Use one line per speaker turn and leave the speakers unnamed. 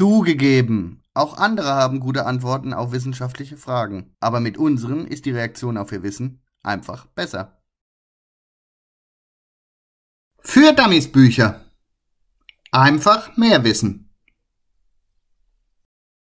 Zugegeben,
auch andere haben gute Antworten auf wissenschaftliche Fragen, aber mit unseren ist die Reaktion auf ihr Wissen
einfach besser. Für Dummies Bücher. Einfach mehr Wissen.